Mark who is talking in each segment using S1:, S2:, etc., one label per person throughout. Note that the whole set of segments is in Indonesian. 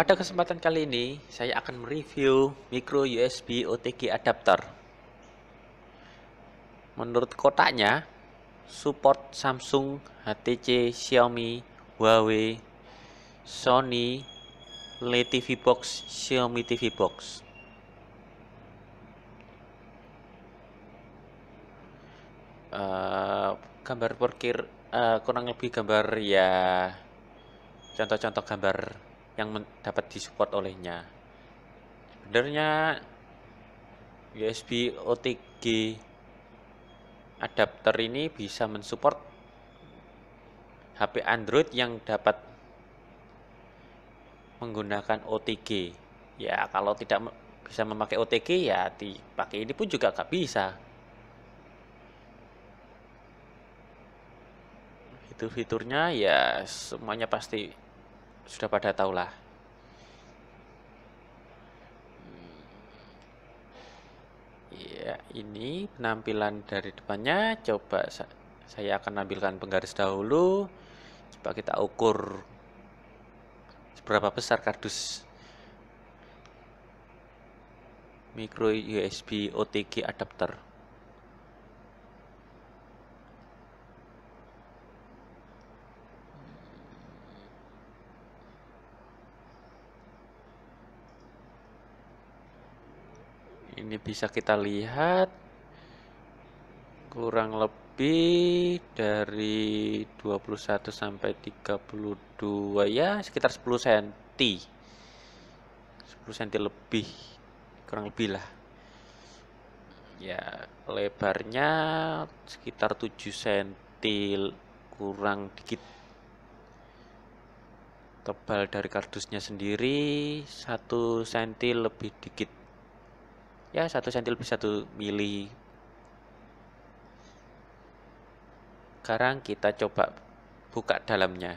S1: Pada kesempatan kali ini, saya akan mereview micro USB OTG adapter. Menurut kotaknya, support Samsung, HTC, Xiaomi, Huawei, Sony, Le TV Box, Xiaomi TV Box. Uh, gambar perkir uh, eh, kurang lebih gambar ya contoh-contoh gambar yang dapat disupport olehnya sebenarnya USB OTG adapter ini bisa mensupport HP Android yang dapat menggunakan OTG ya kalau tidak bisa memakai OTG ya dipakai ini pun juga gak bisa itu fiturnya ya semuanya pasti sudah pada tahulah. Hmm. Ya, ini penampilan dari depannya. Coba saya akan ambilkan penggaris dahulu. Coba kita ukur seberapa besar kardus micro USB OTG adapter. ini bisa kita lihat kurang lebih dari 21 sampai 32 ya sekitar 10 cm 10 cm lebih kurang lebih lah ya lebarnya sekitar 7 cm kurang dikit tebal dari kardusnya sendiri 1 cm lebih dikit ya satu senti lebih satu mili sekarang kita coba buka dalamnya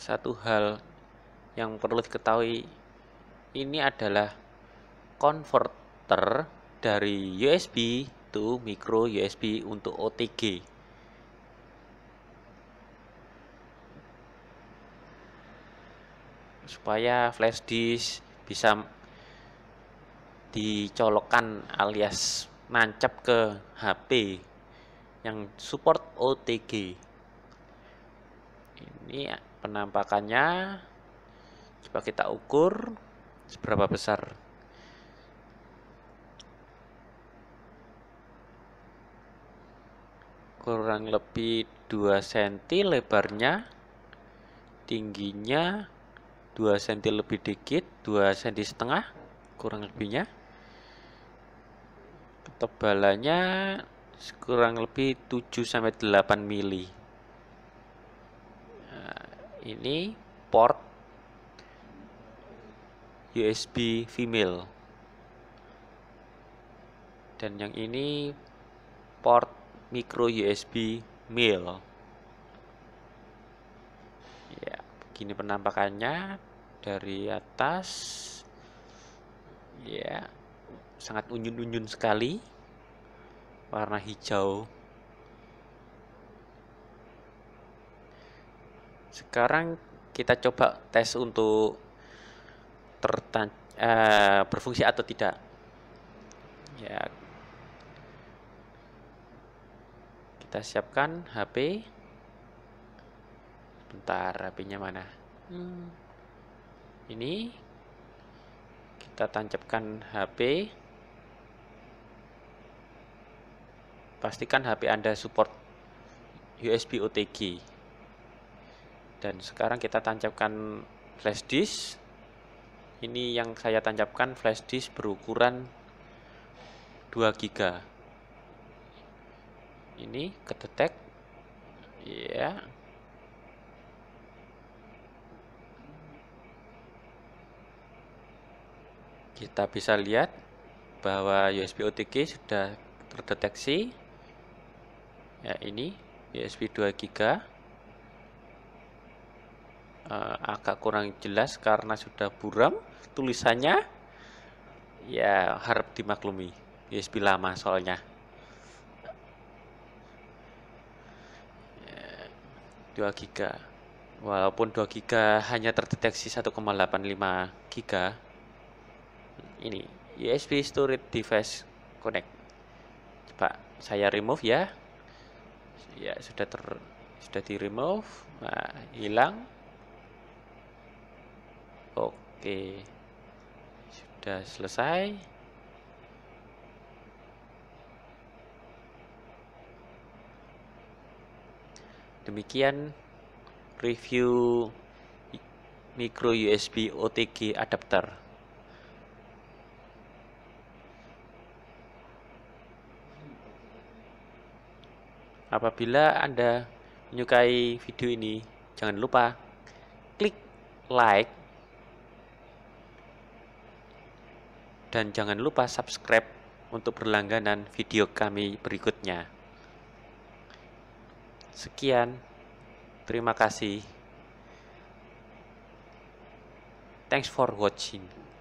S1: satu hal yang perlu diketahui ini adalah konverter dari USB to micro USB untuk OTG. Supaya flash disk bisa dicolokkan alias nancap ke HP yang support OTG. Ini penampakannya coba kita ukur seberapa besar kurang lebih 2 cm lebarnya tingginya 2 cm lebih dikit 2 cm setengah kurang lebihnya ketebalannya kurang lebih 7 sampai 8 mili. Nah, ini port USB female. Dan yang ini port micro USB mil ya begini penampakannya dari atas ya sangat unyun-unyun sekali warna hijau sekarang kita coba tes untuk tertan eh, berfungsi atau tidak ya kita siapkan HP bentar HP-nya mana hmm. ini kita tancapkan HP pastikan HP Anda support USB OTG dan sekarang kita tancapkan flash disk ini yang saya tancapkan flash disk berukuran 2 GB ini ketetek, ya yeah. kita bisa lihat bahwa USB OTG sudah terdeteksi ya ini USB 2 giga uh, agak kurang jelas karena sudah buram tulisannya ya harap dimaklumi USB lama soalnya 2 giga walaupun 2 giga hanya terdeteksi 1,85 giga ini USB storage device connect coba saya remove ya ya sudah ter sudah di remove nah, hilang oke sudah selesai Demikian review micro USB OTG adapter. Apabila Anda menyukai video ini, jangan lupa klik like dan jangan lupa subscribe untuk berlangganan video kami berikutnya. Sekian. Terima kasih. Thanks for watching.